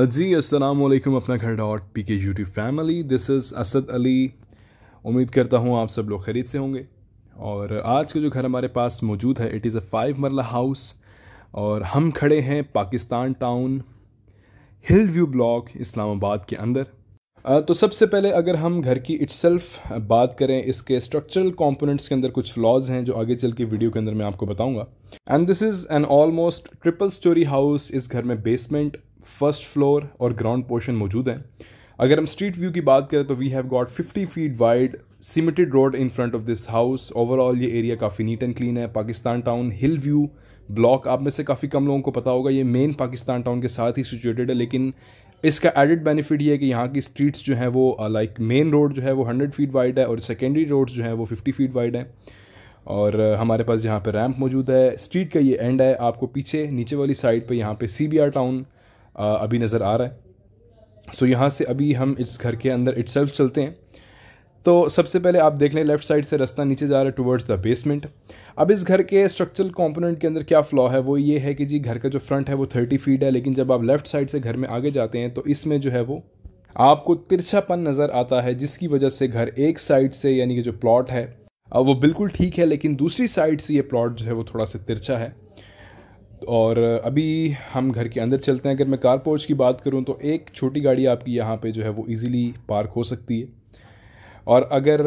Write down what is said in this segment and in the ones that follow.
जी असलकम Apna Ghar dot P K YouTube family this is Asad Ali उम्मीद करता हूँ आप सब लोग खरीद से होंगे और आज का जो घर हमारे पास मौजूद है it is a five marla house और हम खड़े हैं Pakistan town hill view block Islamabad के अंदर तो सबसे पहले अगर हम घर की इट्सल्फ बात करें इसके स्ट्रक्चरल कंपोनेंट्स के अंदर कुछ फ्लॉज हैं जो आगे चल के वीडियो के अंदर मैं आपको बताऊंगा and this is an almost triple storey house इस घर में बेसमेंट फर्स्ट फ्लोर और ग्राउंड पोर्शन मौजूद हैं अगर हम स्ट्रीट व्यू की बात करें तो we have got fifty feet wide cemented road in front of this house overall ये एरिया काफ़ी नीट एंड क्लीन है Pakistan town hill view block आप में से काफ़ी कम लोगों को पता होगा ये मेन पाकिस्तान टाउन के साथ ही सिचुएटेड है लेकिन इसका एडिड बेनिफिट ये है कि यहाँ की स्ट्रीट्स जो हैं वो लाइक मेन रोड जो है वो हंड्रेड फीट वाइड है और सेकेंडरी रोड जो हैं वो फिफ्टी फीट वाइड हैं और uh, हमारे पास यहाँ पर रैम्प मौजूद है स्ट्रीट का ये एंड है आपको पीछे नीचे वाली साइड पर यहाँ पर सी बी आर टाउन अभी नज़र आ रहा है सो so, यहाँ से अभी हम इस घर के अंदर इट चलते हैं तो सबसे पहले आप देख लें लेफ्ट साइड से रास्ता नीचे जा रहा है टुवर्ड्स द बेसमेंट अब इस घर के स्ट्रक्चरल कंपोनेंट के अंदर क्या फ्लॉ है वो ये है कि जी घर का जो फ्रंट है वो थर्टी फीट है लेकिन जब आप लेफ्ट साइड से घर में आगे जाते हैं तो इसमें जो है वो आपको तिरछापन नज़र आता है जिसकी वजह से घर एक साइड से यानी कि जो प्लॉट है वो बिल्कुल ठीक है लेकिन दूसरी साइड से ये प्लॉट जो है वो थोड़ा सा तिरछा है और अभी हम घर के अंदर चलते हैं अगर मैं कार पोर्च की बात करूं तो एक छोटी गाड़ी आपकी यहाँ पे जो है वो इजीली पार्क हो सकती है और अगर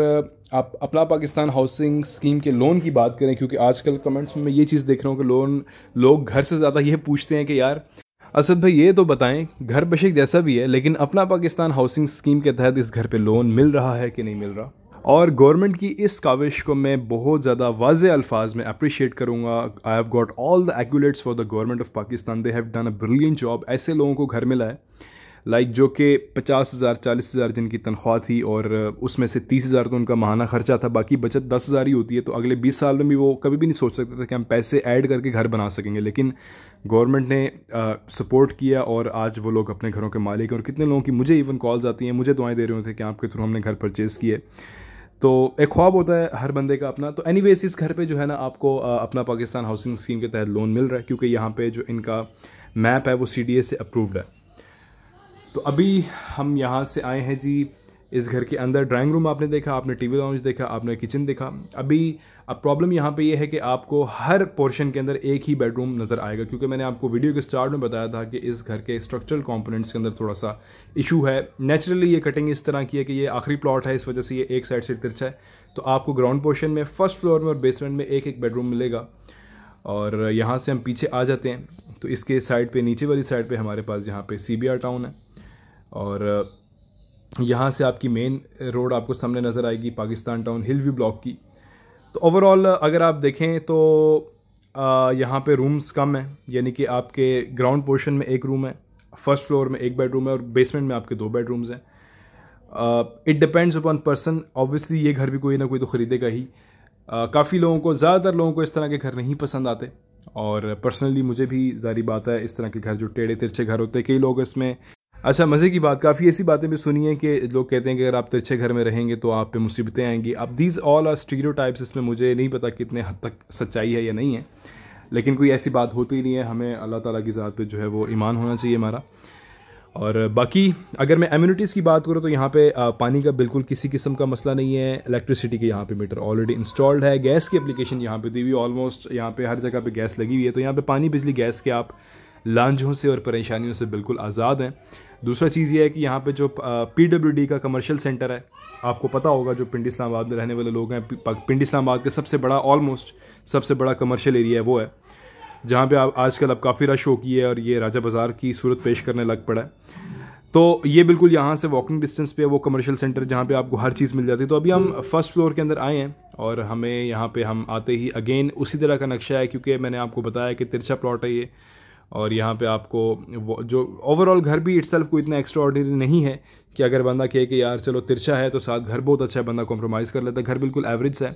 आप अपना पाकिस्तान हाउसिंग स्कीम के लोन की बात करें क्योंकि आजकल कमेंट्स में मैं ये चीज़ देख रहा हूँ कि लोन लोग घर से ज़्यादा ये पूछते हैं कि यार असद भाई ये तो बताएं घर बशक जैसा भी है लेकिन अपना पाकिस्तान हाउसिंग स्कीम के तहत इस घर पे लोन मिल रहा है कि नहीं मिल रहा और गवर्नमेंट की इस काविश को मैं बहुत ज़्यादा वाज अल्फाज में अप्रिशिएट करूँगा I have got all the accolades for the government of Pakistan they have done a brilliant job ऐसे लोगों को घर में लाए लाइक like जो कि पचास हज़ार चालीस हज़ार जिनकी तनख्वाह थी और उसमें से तीस हज़ार तो उनका महाना खर्चा था बाकी बचत दस हज़ार ही होती है तो अगले बीस साल में भी वो कभी भी नहीं सोच सकते थे कि हम पैसे ऐड करके घर बना सकेंगे लेकिन गवर्नमेंट ने सपोर्ट किया और आज वो लोग अपने घरों के मालिक और कितने लोगों की मुझे इवन कॉल्स आती हैं मुझे दुआएं दे रहे होते हैं कि आपके थ्रू हमने घर परचेज़ किए तो एक ख्वाब होता है हर बंदे का अपना तो एनी इस घर पे जो है ना आपको अपना पाकिस्तान हाउसिंग स्कीम के तहत लोन मिल रहा है क्योंकि यहाँ पे जो इनका मैप है वो सी से अप्रूव्ड है तो अभी हम यहाँ से आए हैं जी इस घर के अंदर ड्राइंग रूम आपने देखा आपने टीवी लाउंज देखा आपने किचन देखा अभी अब प्रॉब्लम यहाँ पे ये यह है कि आपको हर पोर्शन के अंदर एक ही बेडरूम नज़र आएगा क्योंकि मैंने आपको वीडियो के स्टार्ट में बताया था कि इस घर के स्ट्रक्चरल कंपोनेंट्स के अंदर थोड़ा सा इशू है नेचुरली ये कटिंग इस तरह की है कि ये आखिरी प्लॉट है इस वजह से ये एक साइड से तिरछा है तो आपको ग्राउंड पोर्शन में फर्स्ट फ्लोर में और बेसमेंट में एक एक बेडरूम मिलेगा और यहाँ से हम पीछे आ जाते हैं तो इसके साइड पर नीचे वाली साइड पर हमारे पास यहाँ पर सी टाउन है और यहाँ से आपकी मेन रोड आपको सामने नज़र आएगी Pakistan town hill view block की तो ओवरऑल अगर आप देखें तो यहाँ पे रूम्स कम हैं यानी कि आपके ग्राउंड पोर्शन में एक रूम है फर्स्ट फ्लोर में एक बेडरूम है और बेसमेंट में आपके दो बेडरूम्स हैं it depends upon person obviously ये घर भी कोई ना कोई तो ख़रीदेगा ही uh, काफ़ी लोगों को ज़्यादातर लोगों को इस तरह के घर नहीं पसंद आते और पर्सनली मुझे भी जारी बात है इस तरह के घर जो टेढ़े तिरछे घर होते हैं कई लोग इसमें अच्छा मज़े की बात काफ़ी ऐसी बातें भी सुनी हैं कि लोग कहते हैं कि अगर आप तिरछे तो घर में रहेंगे तो आप पे मुसीबतें आएंगी अब these all are stereotypes इसमें मुझे नहीं पता कितने हद तक सच्चाई है या नहीं है लेकिन कोई ऐसी बात होती नहीं है हमें अल्लाह ताला की ज़ात पे जो है वो ईमान होना चाहिए हमारा और बाकी अगर मैं एम्यूनिटीज़ की बात करूँ तो यहाँ पे पानी का बिल्कुल किसी किस्म का मसला नहीं है इलेक्ट्रिसिटी के यहाँ पे मीटर ऑलरेडी इंस्टॉल्ड है गैस की एप्लीकेशन यहाँ पे दी हुई ऑलमोस्ट यहाँ पे हर जगह पे गैस लगी हुई है तो यहाँ पे पानी बिजली गैस के आप लांझों से और परेशानियों से बिल्कुल आज़ाद हैं दूसरा चीज़ ये है कि यहाँ पे जो पी का कमर्शियल सेंटर है आपको पता होगा जो पिंड इस्लामाबाद में रहने वाले लोग हैं पिंड इस्लामाबाद का सबसे बड़ा ऑलमोस्ट सबसे बड़ा कमर्शियल एरिया है वो है जहाँ पे आप आजकल अब काफ़ी रश हो की है और ये राजा बाज़ार की सूरत पेश करने लग पड़ा है तो ये बिल्कुल यहाँ से वॉकिंग डिस्टेंस पे वो कमर्शियल सेंटर जहाँ पे आपको हर चीज़ मिल जाती है तो अभी हम फर्स्ट फ्लोर के अंदर आए हैं और हमें यहाँ पे हम आते ही अगेन उसी तरह का नक्शा है क्योंकि मैंने आपको बताया कि तिरछा प्लॉट है ये और यहाँ पे आपको जो ओवरऑल घर भी इट्स को इतना एक्स्ट्रा नहीं है कि अगर बंदा कहे कि यार चलो तिरछा है तो साथ घर बहुत अच्छा है बंदा कॉम्प्रोमाइज़ कर लेता है घर बिल्कुल एवरेज है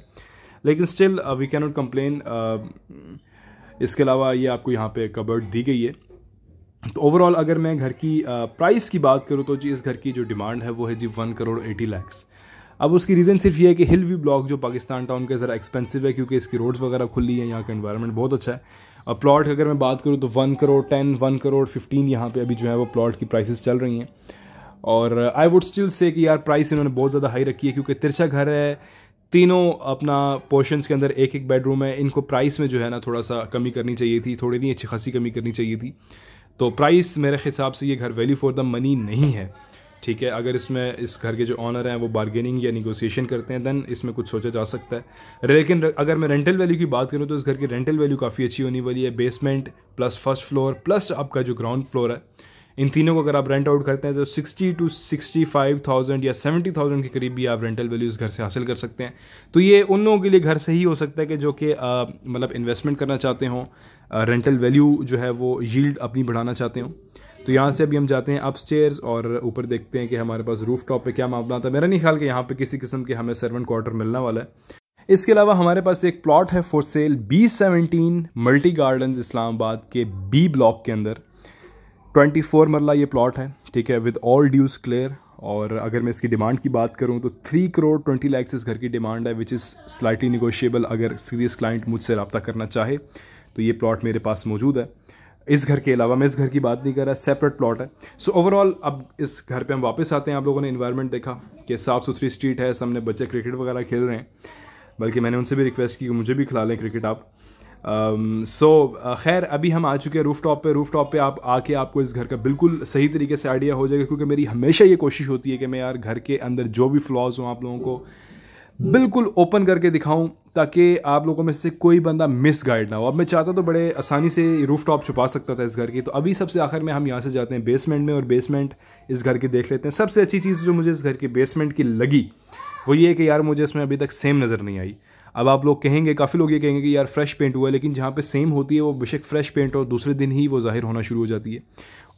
लेकिन स्टिल वी कैन नॉट इसके अलावा ये आपको यहाँ पे कबर्ड दी गई है तो ओवरऑल अगर मैं घर की प्राइस uh, की बात करूँ तो जी इस घर की जो डिमांड है वो है जी वन करोड़ एटी लैक्स अब उसकी रीज़न सिर्फ ये है कि हिल व्यू ब्लॉक जो पाकिस्तान टाउन का ज़रा एक्सपेंसिव है क्योंकि इसकी रोड्स वगैरह खुली हैं यहाँ का इन्वायरमेंट बहुत अच्छा है अब प्लॉट अगर मैं बात करूँ तो one crore ten one crore fifteen यहाँ पे अभी जो है वो प्लॉट की प्राइसेस चल रही हैं और आई वुड स्टिल से कि यार प्राइस इन्होंने बहुत ज़्यादा हाई रखी है क्योंकि तिरछा घर है तीनों अपना पोर्शंस के अंदर एक एक बेडरूम है इनको प्राइस में जो है ना थोड़ा सा कमी करनी चाहिए थी थोड़ी नहीं अच्छी खासी कमी करनी चाहिए थी तो प्राइस मेरे हिसाब से ये घर वैल्यू फॉर द मनी नहीं है ठीक है अगर इसमें इस घर के जो ऑनर हैं वो बार्गेनिंग या निगोसिएशन करते हैं देन इसमें कुछ सोचा जा सकता है लेकिन अगर मैं रेंटल वैल्यू की बात करूँ तो इस घर की रेंटल वैल्यू काफ़ी अच्छी होने वाली है basement plus first floor plus आपका जो ग्राउंड फ्लोर है इन तीनों को अगर आप रेंट आउट करते हैं तो 60 टू 65,000 या 70,000 के करीब भी आप रेंटल वैल्यू इस घर से हासिल कर सकते हैं तो ये उन लोगों के लिए घर से ही हो सकता है कि जो कि मतलब इन्वेस्टमेंट करना चाहते हों रेंटल वैल्यू जो है वो यील्ड अपनी बढ़ाना चाहते हों तो यहाँ से अभी हम जाते हैं अपस्टेयर्स और ऊपर देखते हैं कि हमारे पास रूफ टॉप पर क्या मामला था मेरा नहीं ख्याल कि यहाँ पर किसी किस्म के हमें सर्वेंट क्वार्टर मिलने वाला है इसके अलावा हमारे पास एक प्लॉट है for sale B seventeen multi garden Islamabad के बी ब्लॉक के अंदर ट्वेंटी फोर मरला ये प्लॉट है ठीक है विद ऑल ड्यूज क्लियर और अगर मैं इसकी डिमांड की बात करूं तो थ्री करोड़ ट्वेंटी लैक्स इस घर की डिमांड है विच इज़ स्लाइटली निगोशियबल अगर सीरियस क्लाइंट मुझसे रबता करना चाहे तो ये प्लॉट मेरे पास मौजूद है इस घर के अलावा मैं इस घर की बात नहीं कर रहा सेपरेट प्लॉट है सो so, ओवरऑल अब इस घर पे हम वापस आते हैं आप लोगों ने इन्वायरमेंट देखा कि साफ़ सुथरी स्ट्रीट है सामने बच्चे क्रिकेट वगैरह खेल रहे हैं बल्कि मैंने उनसे भी रिक्वेस्ट की कि मुझे भी खिला लें क्रिकेट आप सो um, so, uh, खैर अभी हम आ चुके हैं रूफ टॉप पर रूफ टॉप पर आप आके आपको इस घर का बिल्कुल सही तरीके से आइडिया हो जाएगा क्योंकि मेरी हमेशा ये कोशिश होती है कि मैं यार घर के अंदर जो भी फ्लॉज हों आप लोगों को बिल्कुल ओपन करके दिखाऊं ताकि आप लोगों में से कोई बंदा मिस गाइड ना हो अब मैं चाहता तो बड़े आसानी से रूफ टॉप छुपा सकता था इस घर की तो अभी सबसे आखिर में हम यहाँ से जाते हैं बेसमेंट में और बेसमेंट इस घर की देख लेते हैं सबसे अच्छी चीज़ जो मुझे इस घर की बेसमेंट की लगी वो ये कि यार मुझे इसमें अभी तक सेम नज़र नहीं आई अब आप लोग कहेंगे काफ़ी लोग ये कहेंगे कि यार फ्रेश पेंट हुआ है लेकिन जहाँ पे सेम होती है वो बेशक फ्रेश पेंट और दूसरे दिन ही वो ज़ाहिर होना शुरू हो जाती है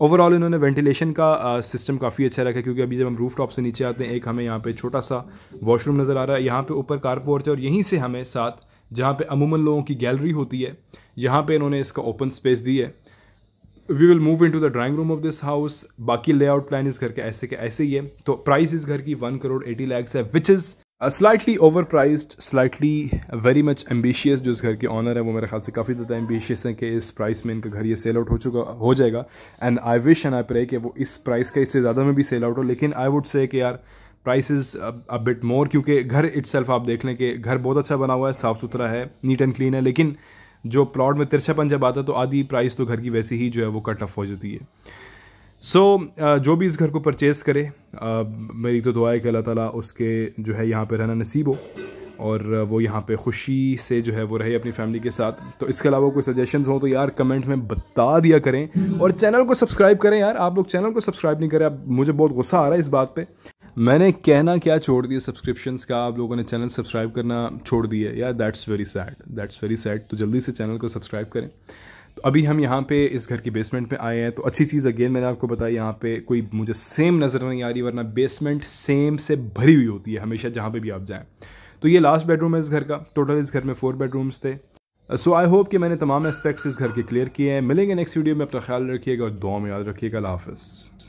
ओवरऑल इन्होंने वेंटिलेशन का सिस्टम काफ़ी अच्छा रखा क्योंकि अभी जब हम रूफ टॉप से नीचे आते हैं एक हमें यहाँ पे छोटा सा वॉशरूम नज़र आ रहा है यहाँ पर ऊपर कारपोर्ट है और यहीं से हमें साथ जहाँ पे अमूमन लोगों की गैलरी होती है यहाँ पर इन्होंने इसका ओपन स्पेस दी है we will move into the drawing room of this house बाकी लेआउट प्लान इस घर के ऐसे के ऐसे ही है तो प्राइस इस घर की वन करोड़ एटी लैक्स है which is slightly overpriced slightly very much ambitious जो इस घर के ऑनर है वो मेरे ख्याल से काफ़ी ज़्यादा एम्बिशियस हैं कि इस प्राइस में इनका घर ये सेल आउट हो चुका हो जाएगा and I wish and I pray कि वो इस प्राइस का इससे ज़्यादा में भी सेल आउट हो लेकिन आई वुड से कि यार price is a bit more क्योंकि घर इट आप देख लें कि घर बहुत अच्छा बना हुआ है साफ़ सुथरा है नीट एंड क्लीन है लेकिन जो प्लॉट में तिरछापन जब आता है तो आधी प्राइस तो घर की वैसे ही जो है वो कट ऑफ हो जाती है सो so, uh, जो भी इस घर को परचेज़ करे uh, मेरी तो दुआ है कि अल्लाह ताला उसके जो है यहाँ पे रहना नसीब हो और uh, वो यहाँ पे खुशी से जो है वो रहे अपनी फैमिली के साथ तो इसके अलावा कोई सजेशंस हो तो यार कमेंट में बता दिया करें और चैनल को सब्सक्राइब करें यार आप लोग चैनल को सब्सक्राइब नहीं करें आप मुझे बहुत गुस्सा आ रहा है इस बात पे मैंने कहना क्या छोड़ दिया सब्सक्रिप्शंस का आप लोगों ने चैनल सब्सक्राइब करना छोड़ दिया यार that's very sad that's very sad तो जल्दी से चैनल को सब्सक्राइब करें तो अभी हम यहाँ पे इस घर की बेसमेंट में आए हैं तो अच्छी चीज़ अगेन मैंने आपको बताया यहाँ पे कोई मुझे सेम नज़र नहीं आ रही वरना बेसमेंट सेम से भरी हुई होती है हमेशा जहाँ पे भी आप जाएँ तो ये लास्ट बेडरूम है इस घर का टोटल इस घर में फोर बेडरूम्स थे सो आई होप कि मैंने तमाम एस्पेक्ट्स इस घर के क्लियर किए हैं मिलेंगे नेक्स्ट वीडियो में अपना ख्याल रखिएगा और दुआ में याद रखिएगा हाफ